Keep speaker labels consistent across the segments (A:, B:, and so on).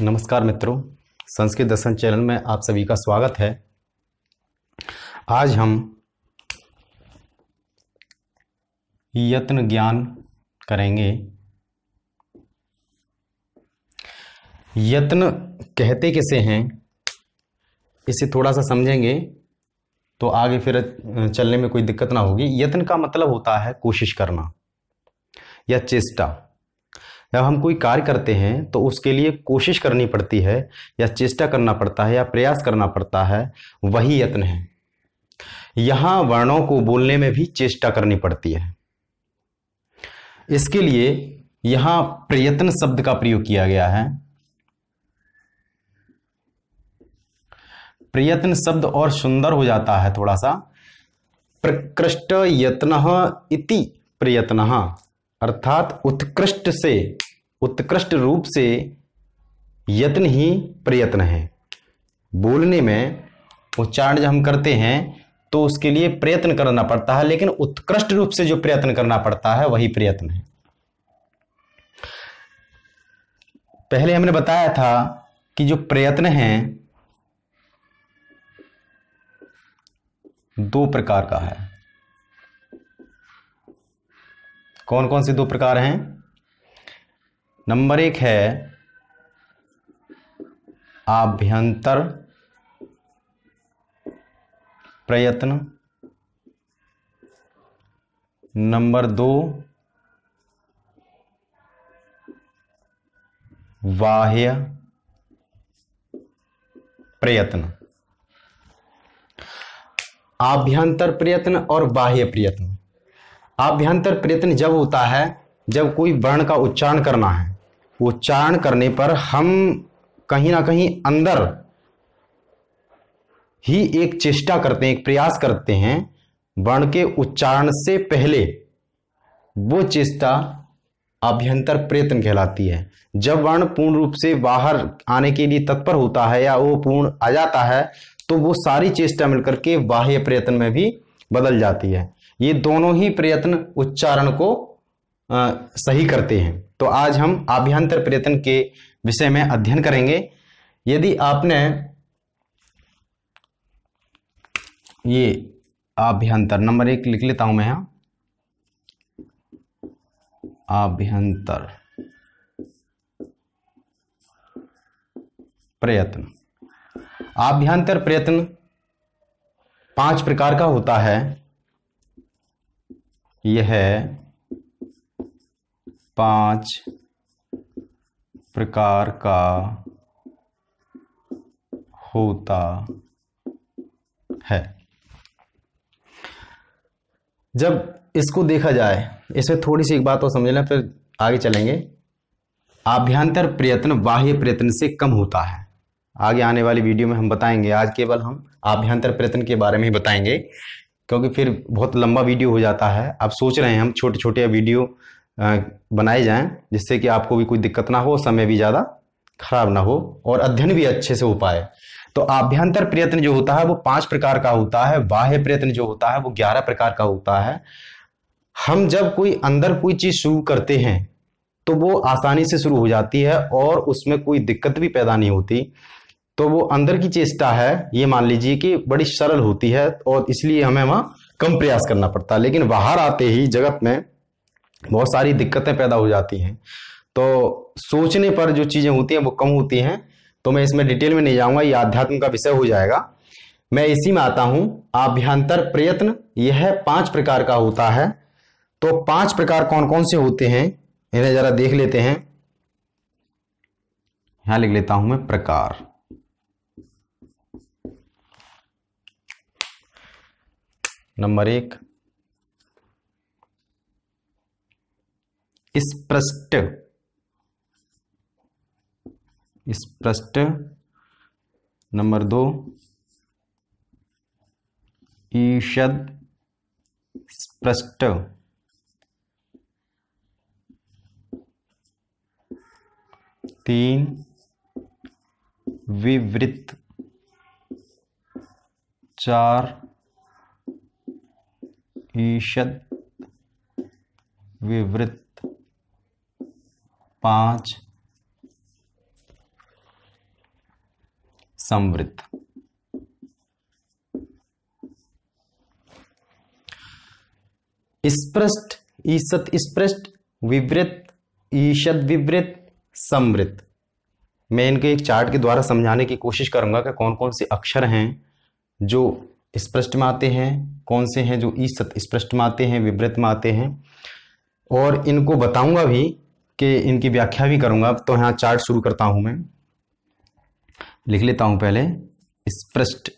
A: नमस्कार मित्रों संस्कृत दर्शन चैनल में आप सभी का स्वागत है आज हम यत्न ज्ञान करेंगे यत्न कहते कैसे हैं इसे थोड़ा सा समझेंगे तो आगे फिर चलने में कोई दिक्कत ना होगी यत्न का मतलब होता है कोशिश करना या चेष्टा जब हम कोई कार्य करते हैं तो उसके लिए कोशिश करनी पड़ती है या चेष्टा करना पड़ता है या प्रयास करना पड़ता है वही यत्न है यहां वर्णों को बोलने में भी चेष्टा करनी पड़ती है इसके लिए यहाँ प्रयत्न शब्द का प्रयोग किया गया है प्रयत्न शब्द और सुंदर हो जाता है थोड़ा सा प्रकृष्ट यत्न इति प्रयत्न अर्थात उत्कृष्ट से उत्कृष्ट रूप से यत्न ही प्रयत्न है बोलने में उच्चारण जब हम करते हैं तो उसके लिए प्रयत्न करना पड़ता है लेकिन उत्कृष्ट रूप से जो प्रयत्न करना पड़ता है वही प्रयत्न है पहले हमने बताया था कि जो प्रयत्न है दो प्रकार का है कौन कौन से दो प्रकार हैं नंबर एक है आभ्यंतर प्रयत्न नंबर दो बाह्य प्रयत्न आभ्यंतर प्रयत्न और बाह्य प्रयत्न आभ्यंतर प्रयत्न जब होता है जब कोई वर्ण का उच्चारण करना है उच्चारण करने पर हम कहीं ना कहीं अंदर ही एक चेष्टा करते हैं एक प्रयास करते हैं वर्ण के उच्चारण से पहले वो चेष्टा आभ्यंतर प्रयत्न कहलाती है जब वर्ण पूर्ण रूप से बाहर आने के लिए तत्पर होता है या वो पूर्ण आ जाता है तो वो सारी चेष्टा मिलकर के बाह्य प्रयत्न में भी बदल जाती है ये दोनों ही प्रयत्न उच्चारण को आ, सही करते हैं तो आज हम आभ्यंतर प्रयत्न के विषय में अध्ययन करेंगे यदि आपने ये आभ्यंतर नंबर एक लिख लेता हूं मैं यहां आभ्यंतर प्रयत्न आभ्यंतर प्रयत्न पांच प्रकार का होता है यह पांच प्रकार का होता है जब इसको देखा जाए इसमें थोड़ी सी एक बात और समझ लें फिर आगे चलेंगे आभ्यंतर प्रयत्न बाह्य प्रयत्न से कम होता है आगे आने वाली वीडियो में हम बताएंगे आज केवल हम आभ्यंतर प्रयत्न के बारे में ही बताएंगे क्योंकि फिर बहुत लंबा वीडियो हो जाता है आप सोच रहे हैं हम छोटे छोटे वीडियो बनाए जाएं जिससे कि आपको भी कोई दिक्कत ना हो समय भी ज़्यादा खराब ना हो और अध्ययन भी अच्छे से हो पाए तो आभ्यंतर प्रयत्न जो होता है वो पांच प्रकार का होता है बाह्य प्रयत्न जो होता है वो ग्यारह प्रकार का होता है हम जब कोई अंदर कोई चीज़ शुरू करते हैं तो वो आसानी से शुरू हो जाती है और उसमें कोई दिक्कत भी पैदा नहीं होती तो वो अंदर की चेष्टा है ये मान लीजिए कि बड़ी सरल होती है और इसलिए हमें वहां कम प्रयास करना पड़ता है लेकिन बाहर आते ही जगत में बहुत सारी दिक्कतें पैदा हो जाती हैं तो सोचने पर जो चीज़ें होती हैं वो कम होती हैं तो मैं इसमें डिटेल में नहीं जाऊँगा ये आध्यात्म का विषय हो जाएगा मैं इसी में आता हूं आभ्यंतर प्रयत्न यह पांच प्रकार का होता है तो पांच प्रकार कौन कौन से होते हैं इन्हें जरा देख लेते हैं यहां लिख लेता हूं मैं प्रकार नंबर एक स्पृष्ट स्पृष्ट नंबर दो ईषद स्पृष्ट तीन विवृत चार ईषद विवृत पांच संवृत स्पृष्ट ईसत स्पृष्ट विवृत ईषद विवृत समृत मैं इनके एक चार्ट के द्वारा समझाने की कोशिश करूंगा कि कौन कौन से अक्षर हैं जो स्पृष्ट में आते हैं कौन से हैं जो ईसत स्पृष्ट में आते हैं विवृत में आते हैं और इनको बताऊंगा भी कि इनकी व्याख्या भी करूंगा तो यहाँ चार्ट शुरू करता हूं मैं लिख लेता हूं पहले स्पृष्ट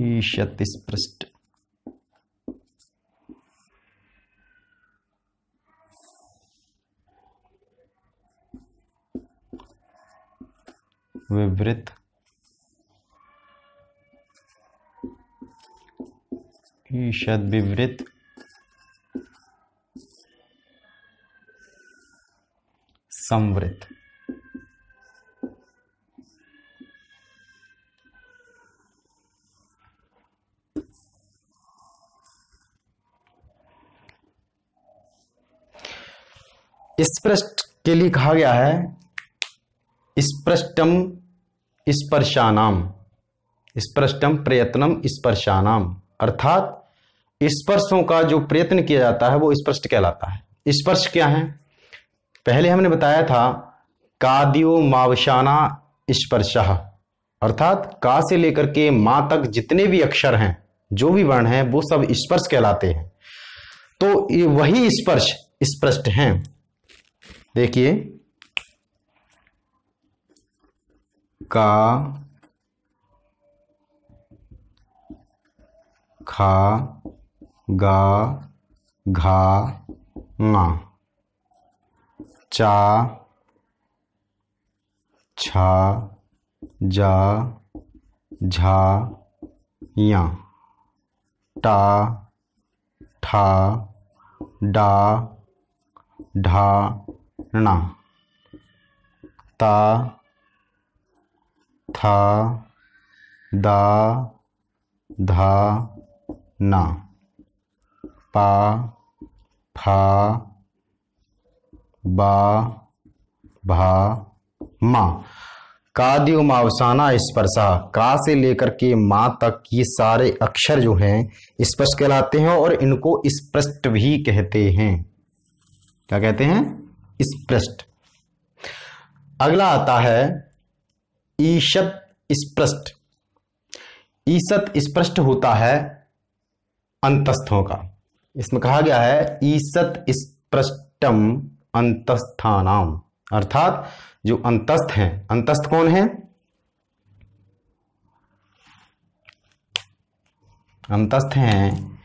A: ईशत स्पृष्ट विवृत ईषद विवृत संवृत स्पृष्ट के लिए कहा गया है स्पृष्टम स्पर्शानाम स्पर्शम प्रयत्नम स्पर्शानाम अर्थात स्पर्शों का जो प्रयत्न किया जाता है वो स्पर्श कहलाता है स्पर्श क्या है पहले हमने बताया था कादियो मावशाना स्पर्श अर्थात का से लेकर के माँ तक जितने भी अक्षर हैं जो भी वर्ण हैं वो सब स्पर्श कहलाते हैं तो वही स्पर्श स्पृष्ट हैं देखिए का खा गा घा ना चा छा जा झा या टा ठा डा ढा ना ता था दा धा ना पा फा बा भा मा काद्यु मावसाना स्पर्शा का से लेकर के माँ तक ये सारे अक्षर जो हैं स्पष्ट कहलाते हैं और इनको स्पृष्ट भी कहते हैं क्या कहते हैं स्पृष्ट अगला आता है ईशत स्पृष्ट ईशत स्पृष्ट होता है अंतस्थों का इसमें कहा गया है ईशत स्पृष्टम अंतस्थानाम अर्थात जो अंतस्थ हैं अंतस्थ कौन है अंतस्थ हैं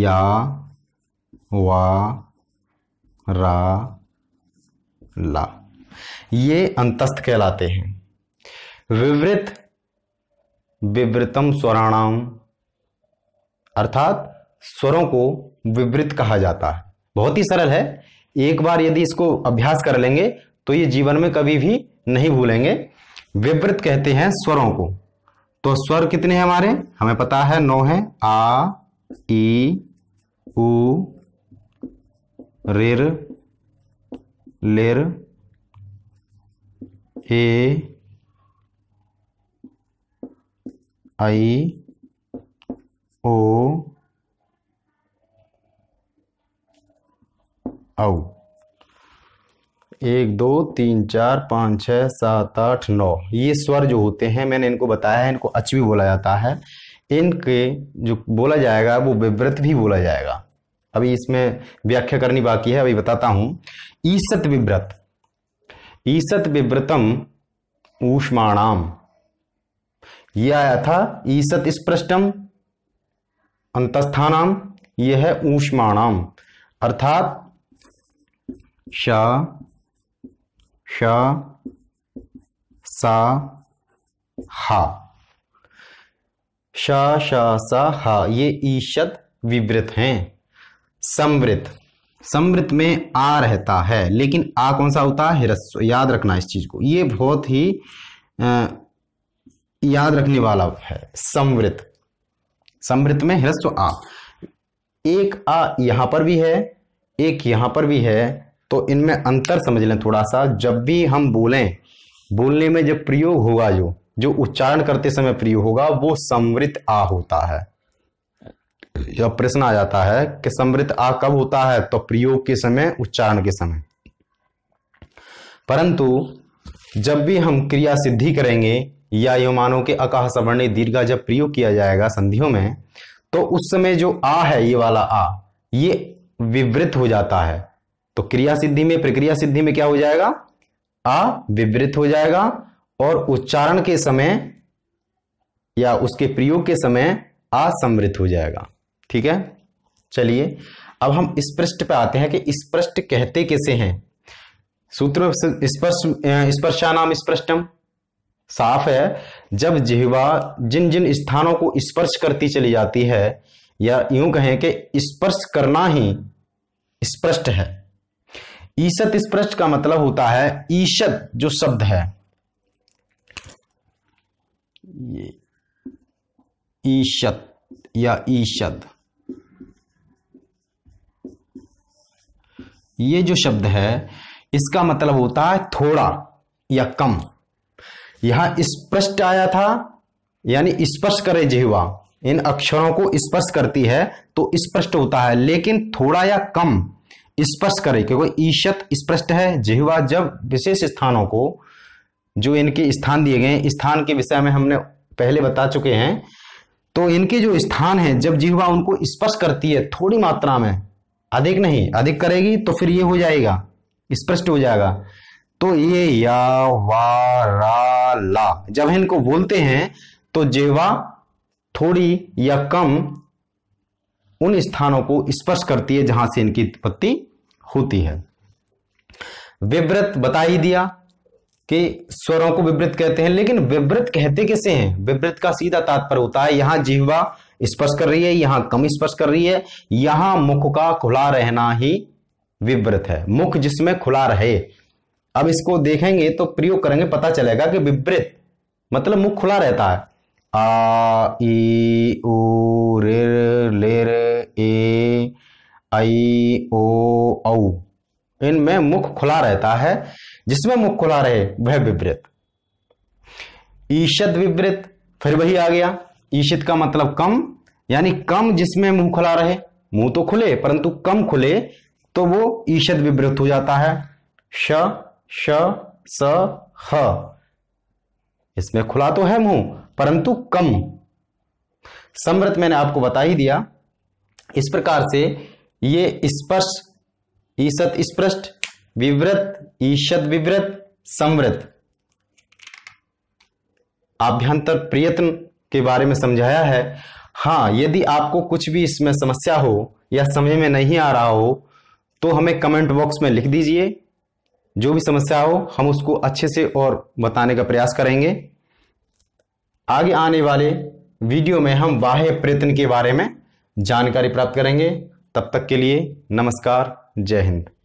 A: या वा रा ला ये अंतस्थ कहलाते हैं विवृत विवृतम स्वराणाम अर्थात स्वरों को विवृत कहा जाता है बहुत ही सरल है एक बार यदि इसको अभ्यास कर लेंगे तो ये जीवन में कभी भी नहीं भूलेंगे विवृत कहते हैं स्वरों को तो स्वर कितने हैं हमारे हमें पता है नौ है आ ई उ रिर लेर ए आई ओ औ एक दो तीन चार पाँच छः सात आठ नौ ये स्वर जो होते हैं मैंने इनको बताया है इनको अच भी बोला जाता है इनके जो बोला जाएगा वो विव्रत भी बोला जाएगा अभी इसमें व्याख्या करनी बाकी है अभी बताता हूँ ईसत विव्रत ईसत विव्रतम ऊष्माणाम यह आया था ईसत स्पृष्टम अंतस्थानाम यह है ऊष्माणाम अर्थात शा शा सा हा शा शा सा हा ये ईषद विवृत हैं संवृत समृत में आ रहता है लेकिन आ कौन सा होता है हृस्व याद रखना इस चीज को ये बहुत ही याद रखने वाला है समृत समृत में हृस्व आ एक आ यहाँ पर भी है एक यहां पर भी है तो इनमें अंतर समझ लें थोड़ा सा जब भी हम बोलें बोलने में जब प्रयोग होगा जो जो उच्चारण करते समय प्रयोग होगा वो समृत आ होता है या प्रश्न आ जाता है कि समृद्ध आ कब होता है तो प्रयोग के समय उच्चारण के समय परंतु जब भी हम क्रिया सिद्धि करेंगे या यह मानो अकाह सवर्णी दीर्घा जब प्रयोग किया जाएगा संधियों में तो उस समय जो आ है ये वाला आ ये विवृत हो जाता है तो क्रिया सिद्धि में प्रक्रिया सिद्धि में क्या हो जाएगा आ विवृत हो जाएगा और उच्चारण के समय या उसके प्रयोग के समय आ समृद्ध हो जाएगा ठीक है चलिए अब हम स्पृष्ट पे आते हैं कि स्पृष्ट कहते कैसे हैं सूत्र स्पर्श स्पर्शा नाम स्पृष्टम साफ है जब जिहवा जिन जिन स्थानों को स्पर्श करती चली जाती है या यूं कहें कि स्पर्श करना ही स्पृष्ट है ईशत स्पृष्ट का मतलब होता है ईशत जो शब्द है ये ईशत या ईशद ये जो शब्द है इसका मतलब होता है थोड़ा या कम यहां स्पष्ट आया था यानी स्पर्श करे जिहवा इन अक्षरों को स्पर्श करती है तो स्पष्ट होता है लेकिन थोड़ा या कम स्पर्श करे क्योंकि ईशत स्पष्ट है जिहवा जब विशेष स्थानों को जो इनके स्थान दिए गए स्थान के विषय में हमने पहले बता चुके हैं तो इनके जो स्थान है जब जिहवा उनको स्पर्श करती है थोड़ी मात्रा में अधिक नहीं अधिक करेगी तो फिर ये हो जाएगा स्पष्ट हो जाएगा तो ये या वा रा ला जब इनको बोलते हैं तो जेवा थोड़ी या कम उन स्थानों को स्पर्श करती है जहां से इनकी उत्पत्ति होती है विवृत बता ही दिया कि स्वरों को विवृत कहते हैं लेकिन विवृत कहते कैसे हैं विवृत का सीधा तात्पर्य होता है यहां जिहवा स्पर्श कर रही है यहां कम स्पर्श कर रही है यहां मुख का खुला रहना ही विव्रत है मुख जिसमें खुला रहे अब इसको देखेंगे तो प्रयोग करेंगे पता चलेगा कि विवृत मतलब मुख खुला रहता है आ ई उ लेर ए आई ओ औ इनमें मुख खुला रहता है जिसमें मुख खुला रहे वह विवृत ईशद विवृत फिर वही आ गया ईशित का मतलब कम यानी कम जिसमें मुंह खुला रहे मुंह तो खुले परंतु कम खुले तो वो ईशद विवृत हो जाता है श श स ह इसमें खुला तो है मुंह परंतु कम समृत मैंने आपको बता ही दिया इस प्रकार से ये स्पर्श ईशत स्पृष्ट विवृत ईशत विवृत समृत आभ्यंतर प्रयत्न के बारे में समझाया है हाँ यदि आपको कुछ भी इसमें समस्या हो या समझ में नहीं आ रहा हो तो हमें कमेंट बॉक्स में लिख दीजिए जो भी समस्या हो हम उसको अच्छे से और बताने का प्रयास करेंगे आगे आने वाले वीडियो में हम बाह्य प्रयत्न के बारे में जानकारी प्राप्त करेंगे तब तक के लिए नमस्कार जय हिंद